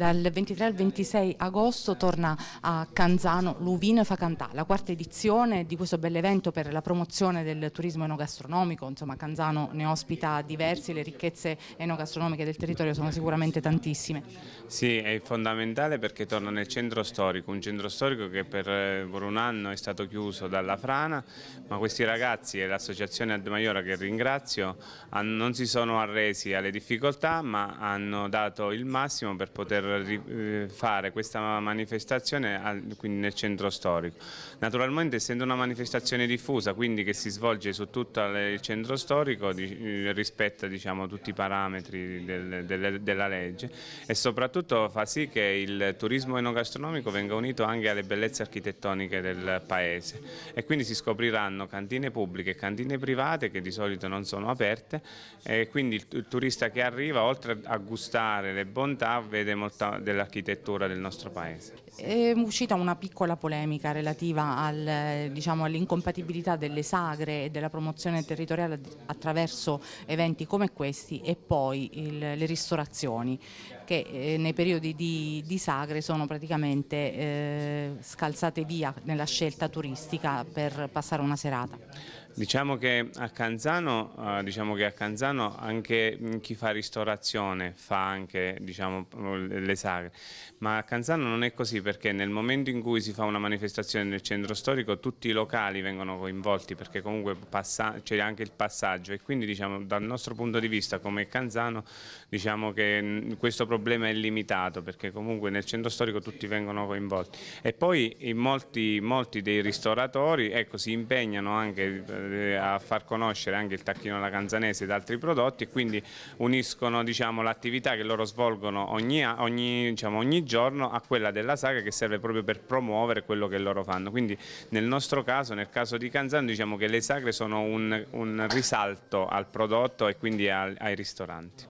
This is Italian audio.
Dal 23 al 26 agosto torna a Canzano Luvino e Facantà, la quarta edizione di questo bell'evento per la promozione del turismo enogastronomico, insomma Canzano ne ospita diversi, le ricchezze enogastronomiche del territorio sono sicuramente tantissime. Sì, è fondamentale perché torna nel centro storico, un centro storico che per eh, un anno è stato chiuso dalla frana, ma questi ragazzi e l'associazione Ad Maiora che ringrazio non si sono arresi alle difficoltà ma hanno dato il massimo per poter eh, eh, fare questa manifestazione nel centro storico. Naturalmente essendo una manifestazione diffusa, quindi che si svolge su tutto il centro storico, eh, rispetta diciamo, tutti i parametri della legge e soprattutto fa sì che il turismo enogastronomico venga unito anche alle bellezze architettoniche del paese e quindi si scopriranno cantine pubbliche e cantine private che di solito non sono aperte e quindi il turista che arriva oltre a gustare le bontà vede molto proposta dell'architettura del nostro paese. È uscita una piccola polemica relativa al, diciamo, all'incompatibilità delle sagre e della promozione territoriale attraverso eventi come questi e poi il, le ristorazioni che eh, nei periodi di, di, sagre sono praticamente eh, scalzate via nella scelta turistica per passare una serata. Diciamo che a Canzano, eh, diciamo che a Canzano anche mm, chi fa ristorazione fa anche diciamo, le sagre, ma a Canzano non è così perché nel momento in cui si fa una manifestazione nel centro storico tutti i locali vengono coinvolti perché comunque c'è anche il passaggio e quindi diciamo, dal nostro punto di vista come Canzano diciamo che mm, questo problema problema è limitato perché comunque nel centro storico tutti vengono coinvolti e poi molti, molti, dei ristoratori ecco, si impegnano anche eh, a far conoscere anche il tacchino alla canzanese ed altri prodotti e quindi uniscono diciamo, l'attività che loro svolgono ogni, ogni, diciamo, ogni giorno a quella della saga che serve proprio per promuovere quello che loro fanno. Quindi nel nostro caso, nel caso di Canzano, diciamo che le sagre sono un, un risalto al prodotto e quindi al, ai ristoranti.